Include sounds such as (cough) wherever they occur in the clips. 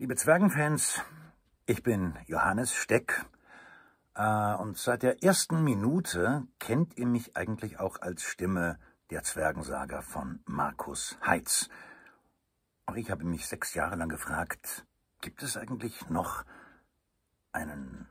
Liebe Zwergenfans, ich bin Johannes Steck äh, und seit der ersten Minute kennt ihr mich eigentlich auch als Stimme der Zwergensaga von Markus Heitz. Auch ich habe mich sechs Jahre lang gefragt, gibt es eigentlich noch einen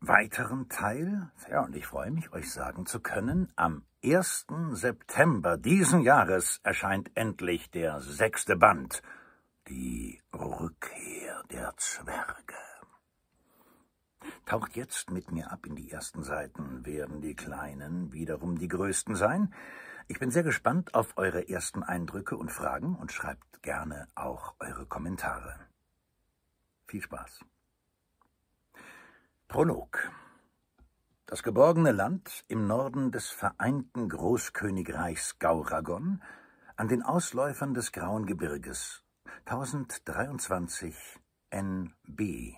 weiteren Teil? Ja, und ich freue mich, euch sagen zu können, am 1. September diesen Jahres erscheint endlich der sechste Band – die Rückkehr der Zwerge. Taucht jetzt mit mir ab in die ersten Seiten. Werden die Kleinen wiederum die Größten sein? Ich bin sehr gespannt auf eure ersten Eindrücke und Fragen und schreibt gerne auch eure Kommentare. Viel Spaß. Prolog. Das geborgene Land im Norden des vereinten Großkönigreichs Gauragon, an den Ausläufern des Grauen Gebirges 1023 NB.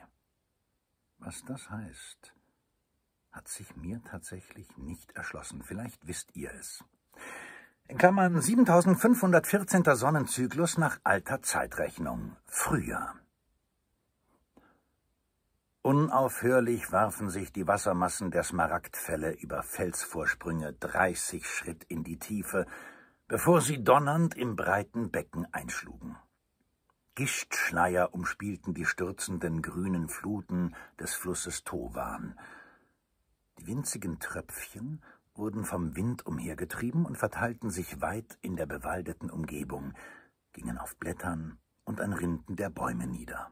Was das heißt, hat sich mir tatsächlich nicht erschlossen. Vielleicht wisst ihr es. In Klammern 7514. Sonnenzyklus nach alter Zeitrechnung. Früher. Unaufhörlich warfen sich die Wassermassen der Smaragdfälle über Felsvorsprünge 30 Schritt in die Tiefe, bevor sie donnernd im breiten Becken einschlugen. Gischtschneier umspielten die stürzenden grünen Fluten des Flusses Towan. Die winzigen Tröpfchen wurden vom Wind umhergetrieben und verteilten sich weit in der bewaldeten Umgebung, gingen auf Blättern und an Rinden der Bäume nieder.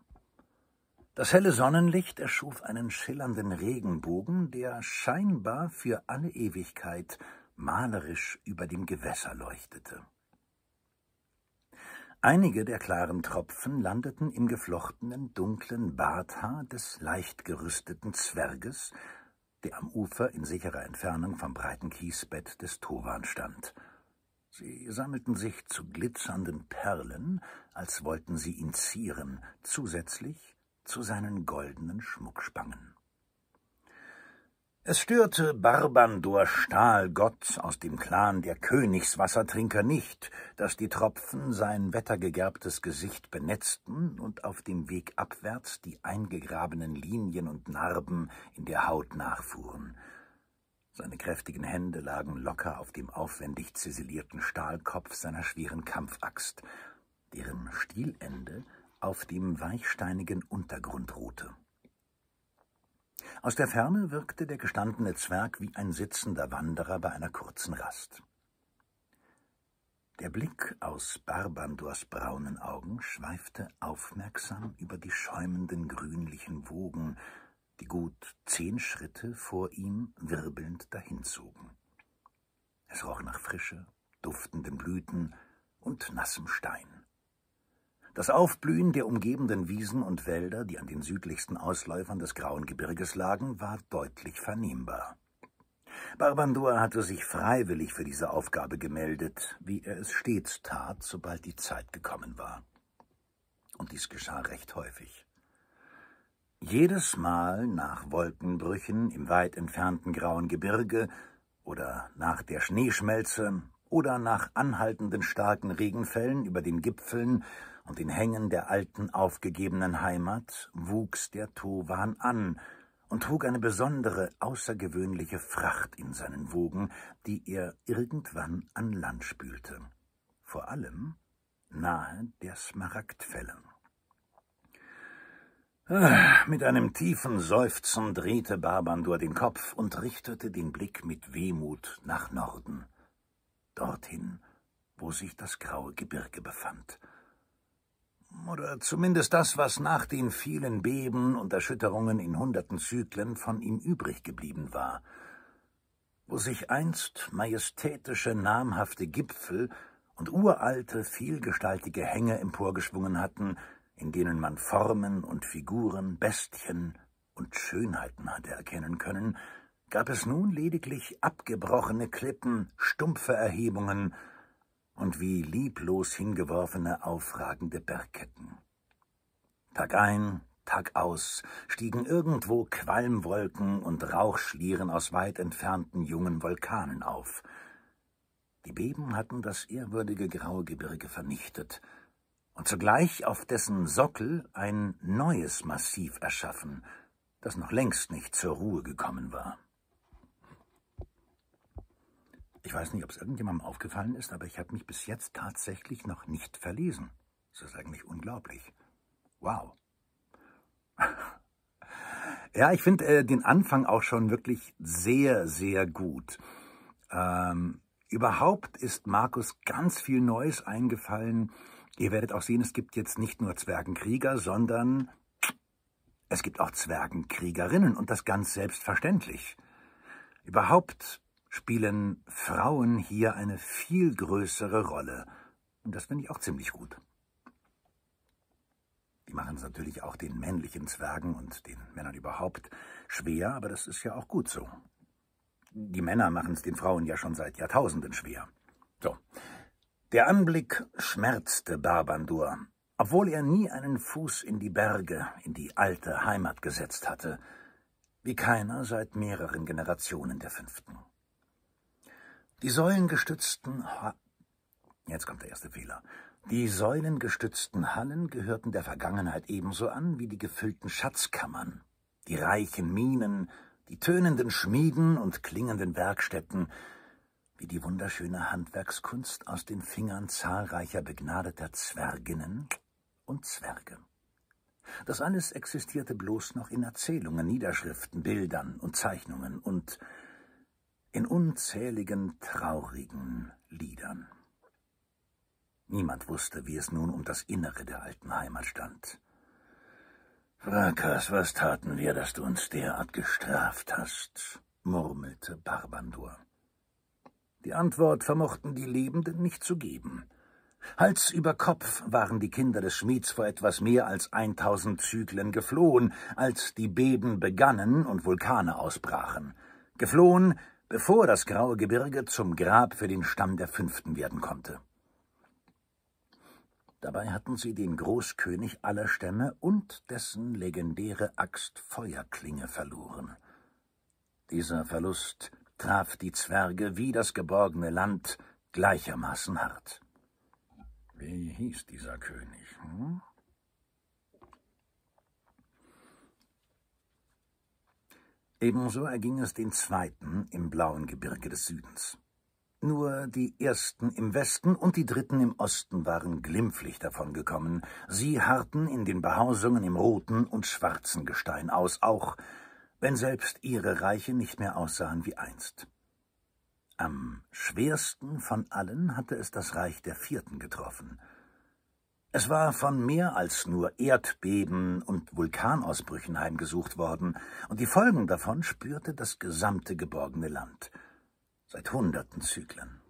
Das helle Sonnenlicht erschuf einen schillernden Regenbogen, der scheinbar für alle Ewigkeit malerisch über dem Gewässer leuchtete. Einige der klaren Tropfen landeten im geflochtenen, dunklen Barthaar des leicht gerüsteten Zwerges, der am Ufer in sicherer Entfernung vom breiten Kiesbett des Towan stand. Sie sammelten sich zu glitzernden Perlen, als wollten sie ihn zieren, zusätzlich zu seinen goldenen Schmuckspangen. Es störte Barbandur Stahlgott aus dem Clan der Königswassertrinker nicht, dass die Tropfen sein wettergegerbtes Gesicht benetzten und auf dem Weg abwärts die eingegrabenen Linien und Narben in der Haut nachfuhren. Seine kräftigen Hände lagen locker auf dem aufwendig ziselierten Stahlkopf seiner schweren Kampfaxt, deren Stielende auf dem weichsteinigen Untergrund ruhte. Aus der Ferne wirkte der gestandene Zwerg wie ein sitzender Wanderer bei einer kurzen Rast. Der Blick aus Barbandors braunen Augen schweifte aufmerksam über die schäumenden grünlichen Wogen, die gut zehn Schritte vor ihm wirbelnd dahinzogen. Es roch nach Frische, duftenden Blüten und nassem Stein. Das Aufblühen der umgebenden Wiesen und Wälder, die an den südlichsten Ausläufern des Grauen Gebirges lagen, war deutlich vernehmbar. Barbandua hatte sich freiwillig für diese Aufgabe gemeldet, wie er es stets tat, sobald die Zeit gekommen war. Und dies geschah recht häufig. Jedes Mal nach Wolkenbrüchen im weit entfernten grauen Gebirge oder nach der Schneeschmelze oder nach anhaltenden starken Regenfällen über den Gipfeln und in Hängen der alten aufgegebenen Heimat wuchs der Towan an und trug eine besondere, außergewöhnliche Fracht in seinen Wogen, die er irgendwann an Land spülte. Vor allem nahe der Smaragdfälle. Ah, mit einem tiefen Seufzen drehte Barbandur den Kopf und richtete den Blick mit Wehmut nach Norden, dorthin, wo sich das graue Gebirge befand. Oder zumindest das, was nach den vielen Beben und Erschütterungen in hunderten Zyklen von ihm übrig geblieben war. Wo sich einst majestätische, namhafte Gipfel und uralte, vielgestaltige Hänge emporgeschwungen hatten, in denen man Formen und Figuren, Bestien und Schönheiten hatte erkennen können, gab es nun lediglich abgebrochene Klippen, stumpfe Erhebungen, und wie lieblos hingeworfene, aufragende Bergketten. Tag ein, Tag aus stiegen irgendwo Qualmwolken und Rauchschlieren aus weit entfernten jungen Vulkanen auf. Die Beben hatten das ehrwürdige graue Gebirge vernichtet und zugleich auf dessen Sockel ein neues Massiv erschaffen, das noch längst nicht zur Ruhe gekommen war. Ich weiß nicht, ob es irgendjemandem aufgefallen ist, aber ich habe mich bis jetzt tatsächlich noch nicht verlesen. Das ist eigentlich unglaublich. Wow. (laughs) ja, ich finde äh, den Anfang auch schon wirklich sehr, sehr gut. Ähm, überhaupt ist Markus ganz viel Neues eingefallen. Ihr werdet auch sehen, es gibt jetzt nicht nur Zwergenkrieger, sondern es gibt auch Zwergenkriegerinnen und das ganz selbstverständlich. Überhaupt spielen Frauen hier eine viel größere Rolle. Und das finde ich auch ziemlich gut. Die machen es natürlich auch den männlichen Zwergen und den Männern überhaupt schwer, aber das ist ja auch gut so. Die Männer machen es den Frauen ja schon seit Jahrtausenden schwer. So. Der Anblick schmerzte Barbandur, obwohl er nie einen Fuß in die Berge, in die alte Heimat gesetzt hatte, wie keiner seit mehreren Generationen der Fünften. Die säulengestützten ha Jetzt kommt der erste Fehler. Die säulengestützten Hallen gehörten der Vergangenheit ebenso an wie die gefüllten Schatzkammern, die reichen Minen, die tönenden Schmieden und klingenden Werkstätten, wie die wunderschöne Handwerkskunst aus den Fingern zahlreicher begnadeter Zwerginnen und Zwerge. Das alles existierte bloß noch in Erzählungen, Niederschriften, Bildern und Zeichnungen und in unzähligen traurigen Liedern. Niemand wusste, wie es nun um das Innere der alten Heimat stand. Vrakas, was taten wir, dass du uns derart gestraft hast? murmelte Barbandur. Die Antwort vermochten die Lebenden nicht zu geben. Hals über Kopf waren die Kinder des Schmieds vor etwas mehr als 1000 Zyklen geflohen, als die Beben begannen und Vulkane ausbrachen. Geflohen bevor das graue Gebirge zum Grab für den Stamm der Fünften werden konnte. Dabei hatten sie den Großkönig aller Stämme und dessen legendäre Axt Feuerklinge verloren. Dieser Verlust traf die Zwerge wie das geborgene Land gleichermaßen hart. Wie hieß dieser König? Hm? Ebenso erging es den zweiten im blauen Gebirge des Südens. Nur die ersten im Westen und die dritten im Osten waren glimpflich davongekommen. Sie harrten in den Behausungen im roten und schwarzen Gestein aus, auch wenn selbst ihre Reiche nicht mehr aussahen wie einst. Am schwersten von allen hatte es das Reich der Vierten getroffen – es war von mehr als nur Erdbeben und Vulkanausbrüchen heimgesucht worden, und die Folgen davon spürte das gesamte geborgene Land, seit hunderten Zyklern.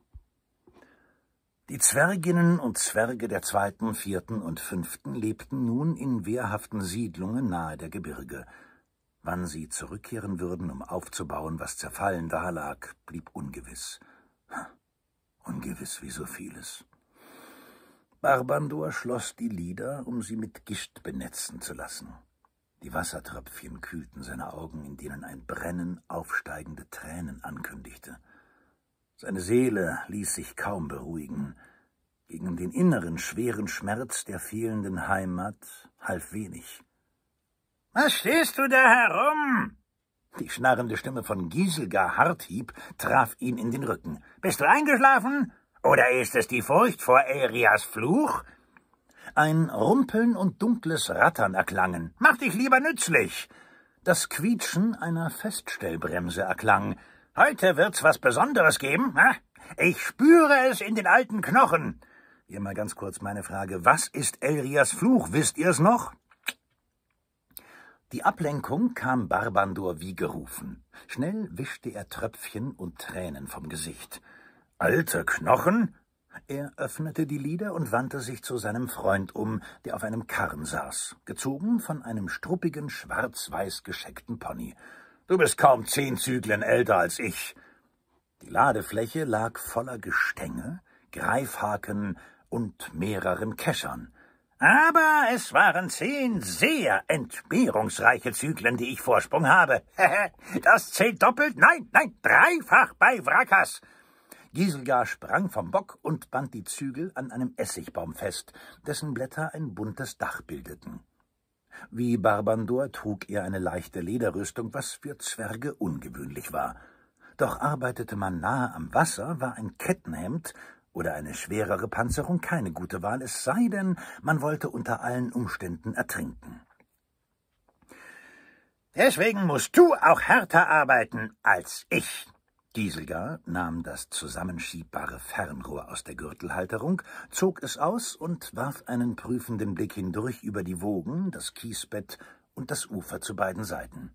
Die Zwerginnen und Zwerge der zweiten, vierten und fünften lebten nun in wehrhaften Siedlungen nahe der Gebirge. Wann sie zurückkehren würden, um aufzubauen, was zerfallen dalag, blieb ungewiss. Ungewiss wie so vieles. Barbandor schloss die Lider, um sie mit Gischt benetzen zu lassen. Die Wassertröpfchen kühlten seine Augen, in denen ein Brennen aufsteigende Tränen ankündigte. Seine Seele ließ sich kaum beruhigen. Gegen den inneren schweren Schmerz der fehlenden Heimat half wenig. Was stehst du da herum? Die schnarrende Stimme von Giselgar Harthieb traf ihn in den Rücken. Bist du eingeschlafen? Oder ist es die Furcht vor Erias Fluch? Ein Rumpeln und dunkles Rattern erklangen. Mach dich lieber nützlich! Das Quietschen einer Feststellbremse erklang. Heute wird's was Besonderes geben, Ich spüre es in den alten Knochen. Hier mal ganz kurz meine Frage. Was ist Elrias Fluch? Wisst ihr's noch? Die Ablenkung kam Barbandor wie gerufen. Schnell wischte er Tröpfchen und Tränen vom Gesicht. Alte Knochen? Er öffnete die Lider und wandte sich zu seinem Freund um, der auf einem Karren saß, gezogen von einem struppigen, schwarz-weiß gescheckten Pony. Du bist kaum zehn Zyklen älter als ich. Die Ladefläche lag voller Gestänge, Greifhaken und mehreren Keschern. Aber es waren zehn sehr entbehrungsreiche Zyklen, die ich Vorsprung habe. (laughs) das zählt doppelt, nein, nein, dreifach bei Wrackers. Gieseljahr sprang vom Bock und band die Zügel an einem Essigbaum fest, dessen Blätter ein buntes Dach bildeten. Wie Barbandor trug er eine leichte Lederrüstung, was für Zwerge ungewöhnlich war. Doch arbeitete man nahe am Wasser, war ein Kettenhemd oder eine schwerere Panzerung keine gute Wahl, es sei denn, man wollte unter allen Umständen ertrinken. Deswegen musst du auch härter arbeiten als ich, Dieselgar nahm das zusammenschiebbare Fernrohr aus der Gürtelhalterung, zog es aus und warf einen prüfenden Blick hindurch über die Wogen, das Kiesbett und das Ufer zu beiden Seiten.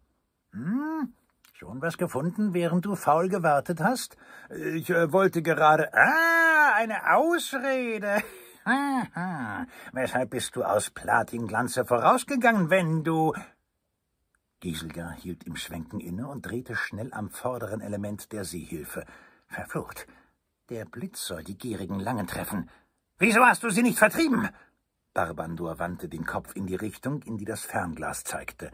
Hm, schon was gefunden, während du faul gewartet hast? Ich äh, wollte gerade. Ah, eine Ausrede. (laughs) Ha, ha. Weshalb bist du aus Platinglanze vorausgegangen, wenn du. Giselger hielt im Schwenken inne und drehte schnell am vorderen Element der Seehilfe. Verflucht! Der Blitz soll die gierigen Langen treffen. Wieso hast du sie nicht vertrieben? Barbandur wandte den Kopf in die Richtung, in die das Fernglas zeigte.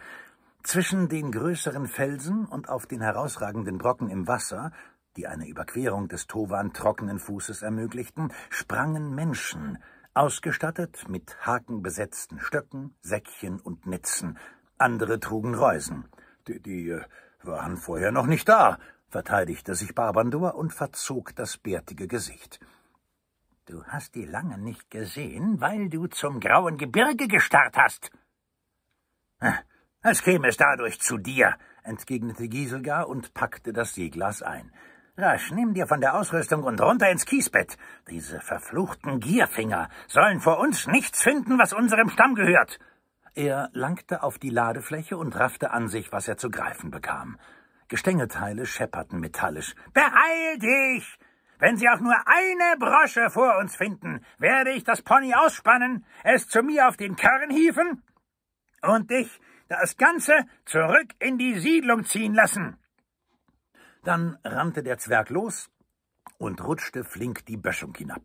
Zwischen den größeren Felsen und auf den herausragenden Brocken im Wasser, die eine Überquerung des Towan trockenen Fußes ermöglichten, sprangen Menschen, ausgestattet mit hakenbesetzten Stöcken, Säckchen und Netzen, andere trugen Reusen. Die, die äh, waren vorher noch nicht da, verteidigte sich Barbandur und verzog das bärtige Gesicht. Du hast die lange nicht gesehen, weil du zum grauen Gebirge gestarrt hast. Als käme es dadurch zu dir, entgegnete Giselgar und packte das Seeglas ein. Rasch, nimm dir von der Ausrüstung und runter ins Kiesbett. Diese verfluchten Gierfinger sollen vor uns nichts finden, was unserem Stamm gehört. Er langte auf die Ladefläche und raffte an sich, was er zu greifen bekam. Gestängeteile schepperten metallisch. Beeil dich! Wenn Sie auch nur eine Brosche vor uns finden, werde ich das Pony ausspannen, es zu mir auf den Karren hieven und dich das Ganze zurück in die Siedlung ziehen lassen. Dann rannte der Zwerg los und rutschte flink die Böschung hinab.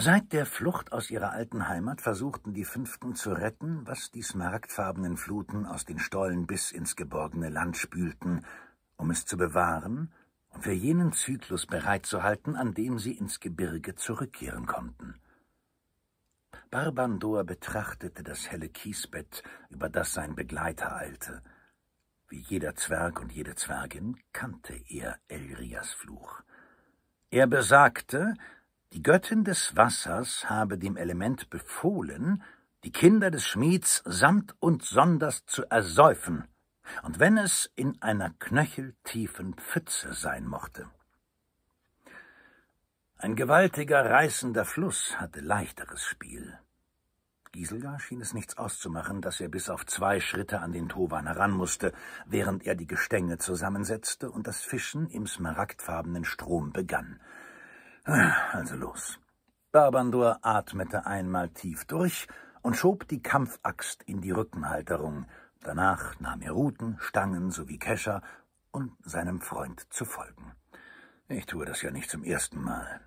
Seit der Flucht aus ihrer alten Heimat versuchten die Fünften zu retten, was die smaragdfarbenen Fluten aus den Stollen bis ins geborgene Land spülten, um es zu bewahren und für jenen Zyklus bereitzuhalten, an dem sie ins Gebirge zurückkehren konnten. Barbandor betrachtete das helle Kiesbett, über das sein Begleiter eilte. Wie jeder Zwerg und jede Zwergin kannte er Elrias Fluch. Er besagte, die Göttin des Wassers habe dem Element befohlen, die Kinder des Schmieds samt und sonders zu ersäufen, und wenn es in einer knöcheltiefen Pfütze sein mochte. Ein gewaltiger, reißender Fluss hatte leichteres Spiel. Giselgar schien es nichts auszumachen, dass er bis auf zwei Schritte an den Towan heran musste, während er die Gestänge zusammensetzte und das Fischen im smaragdfarbenen Strom begann. Also los. Barbandur atmete einmal tief durch und schob die Kampfaxt in die Rückenhalterung. Danach nahm er Ruten, Stangen sowie Kescher, um seinem Freund zu folgen. Ich tue das ja nicht zum ersten Mal.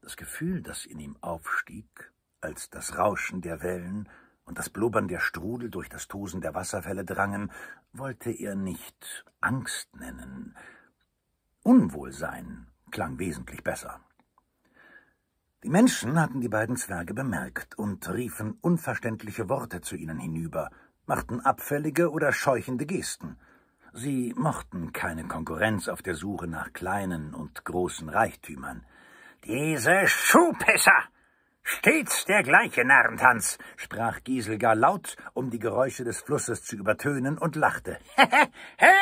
Das Gefühl, das in ihm aufstieg, als das Rauschen der Wellen und das Blubbern der Strudel durch das Tosen der Wasserfälle drangen, wollte er nicht Angst nennen. Unwohlsein klang wesentlich besser. Die Menschen hatten die beiden Zwerge bemerkt und riefen unverständliche Worte zu ihnen hinüber, machten abfällige oder scheuchende Gesten. Sie mochten keine Konkurrenz auf der Suche nach kleinen und großen Reichtümern. Diese Schuhpisser! Stets der gleiche Narrentanz, sprach Giselgar laut, um die Geräusche des Flusses zu übertönen, und lachte. (laughs) Herr,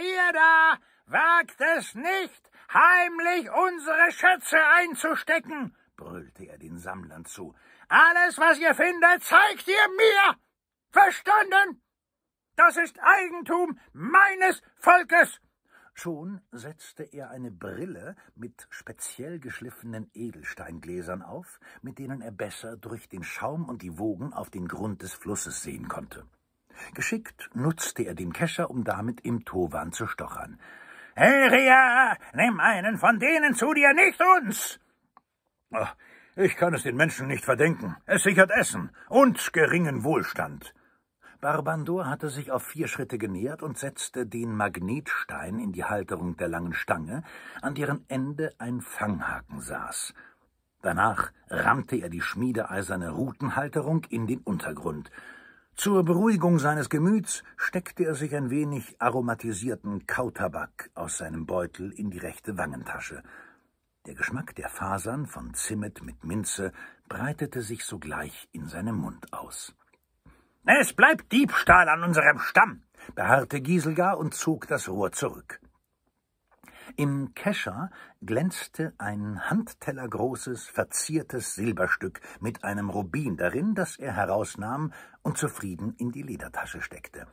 ihr da, wagt es nicht, heimlich unsere Schätze einzustecken, brüllte er den Sammlern zu. Alles, was ihr findet, zeigt ihr mir. Verstanden? Das ist Eigentum meines Volkes. Schon setzte er eine Brille mit speziell geschliffenen Edelsteingläsern auf, mit denen er besser durch den Schaum und die Wogen auf den Grund des Flusses sehen konnte. Geschickt nutzte er den Kescher, um damit im Towan zu stochern. Helria, nimm einen von denen zu dir, nicht uns! Ach, ich kann es den Menschen nicht verdenken. Es sichert Essen und geringen Wohlstand. Barbandor hatte sich auf vier Schritte genähert und setzte den Magnetstein in die Halterung der langen Stange, an deren Ende ein Fanghaken saß. Danach rammte er die schmiedeeiserne Rutenhalterung in den Untergrund. Zur Beruhigung seines Gemüts steckte er sich ein wenig aromatisierten Kautabak aus seinem Beutel in die rechte Wangentasche. Der Geschmack der Fasern von Zimmet mit Minze breitete sich sogleich in seinem Mund aus. Es bleibt Diebstahl an unserem Stamm, beharrte Giselgar und zog das Rohr zurück. Im Kescher glänzte ein handtellergroßes, verziertes Silberstück mit einem Rubin darin, das er herausnahm und zufrieden in die Ledertasche steckte.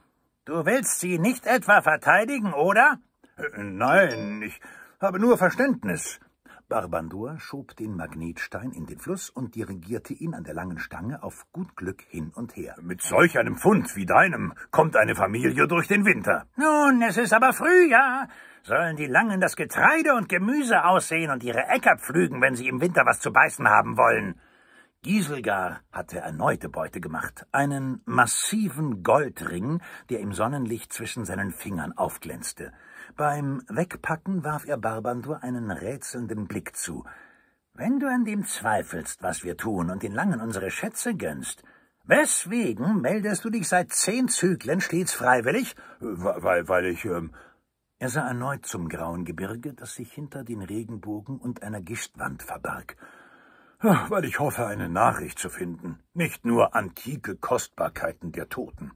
Du willst sie nicht etwa verteidigen, oder? Äh, äh, nein, ich habe nur Verständnis. Barbandur schob den Magnetstein in den Fluss und dirigierte ihn an der langen Stange auf gut Glück hin und her. Mit solch einem Fund wie deinem kommt eine Familie durch den Winter. Nun, es ist aber Frühjahr sollen die Langen das Getreide und Gemüse aussehen und ihre Äcker pflügen, wenn sie im Winter was zu beißen haben wollen. Giselgar hatte erneute Beute gemacht, einen massiven Goldring, der im Sonnenlicht zwischen seinen Fingern aufglänzte. Beim Wegpacken warf er Barbandur einen rätselnden Blick zu. Wenn du an dem zweifelst, was wir tun und den Langen unsere Schätze gönnst, weswegen meldest du dich seit zehn Zyklen stets freiwillig? Äh, weil, weil ich, ähm, er sah erneut zum grauen Gebirge, das sich hinter den Regenbogen und einer Gischtwand verbarg. Weil ich hoffe, eine Nachricht zu finden, nicht nur antike Kostbarkeiten der Toten.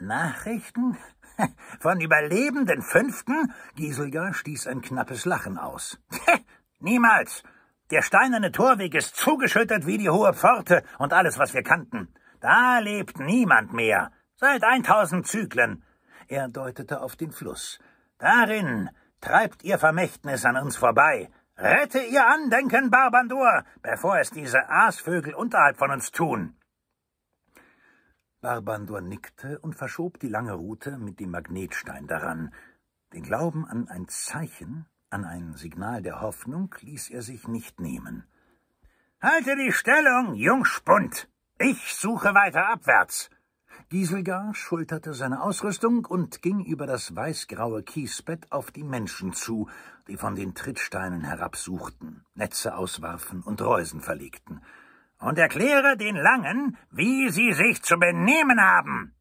Nachrichten? (laughs) Von Überlebenden Fünften? Giselger stieß ein knappes Lachen aus. (laughs) Niemals! Der steinerne Torweg ist zugeschüttet wie die hohe Pforte und alles, was wir kannten. Da lebt niemand mehr. Seit eintausend Zyklen. Er deutete auf den Fluss. Darin treibt ihr Vermächtnis an uns vorbei. Rette ihr Andenken, Barbandur, bevor es diese Aasvögel unterhalb von uns tun. Barbandur nickte und verschob die lange Rute mit dem Magnetstein daran. Den Glauben an ein Zeichen, an ein Signal der Hoffnung ließ er sich nicht nehmen. Halte die Stellung, Jungspund! Ich suche weiter abwärts. Gieselgar schulterte seine Ausrüstung und ging über das weißgraue Kiesbett auf die Menschen zu, die von den Trittsteinen herabsuchten, Netze auswarfen und Reusen verlegten. Und erkläre den Langen, wie sie sich zu benehmen haben.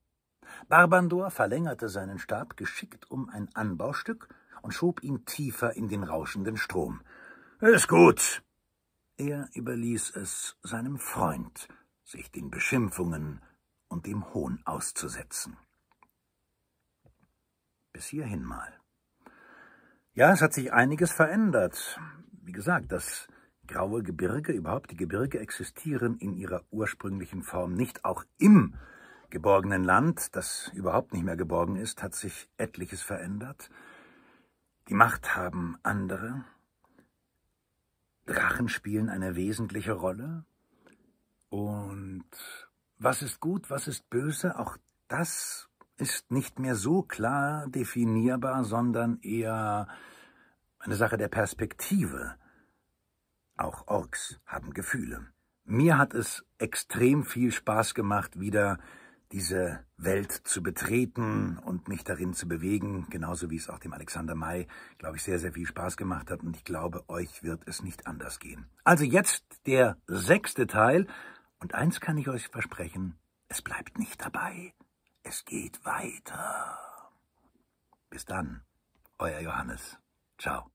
Barbandor verlängerte seinen Stab geschickt um ein Anbaustück und schob ihn tiefer in den rauschenden Strom. Ist gut. Er überließ es seinem Freund, sich den Beschimpfungen und dem Hohn auszusetzen. Bis hierhin mal. Ja, es hat sich einiges verändert. Wie gesagt, das graue Gebirge, überhaupt die Gebirge existieren in ihrer ursprünglichen Form nicht. Auch im geborgenen Land, das überhaupt nicht mehr geborgen ist, hat sich etliches verändert. Die Macht haben andere. Drachen spielen eine wesentliche Rolle. Und was ist gut, was ist böse, auch das ist nicht mehr so klar definierbar, sondern eher eine Sache der Perspektive. Auch Orks haben Gefühle. Mir hat es extrem viel Spaß gemacht, wieder diese Welt zu betreten und mich darin zu bewegen, genauso wie es auch dem Alexander May, glaube ich, sehr, sehr viel Spaß gemacht hat und ich glaube, euch wird es nicht anders gehen. Also jetzt der sechste Teil und eins kann ich euch versprechen, es bleibt nicht dabei, es geht weiter. Bis dann, euer Johannes. Ciao.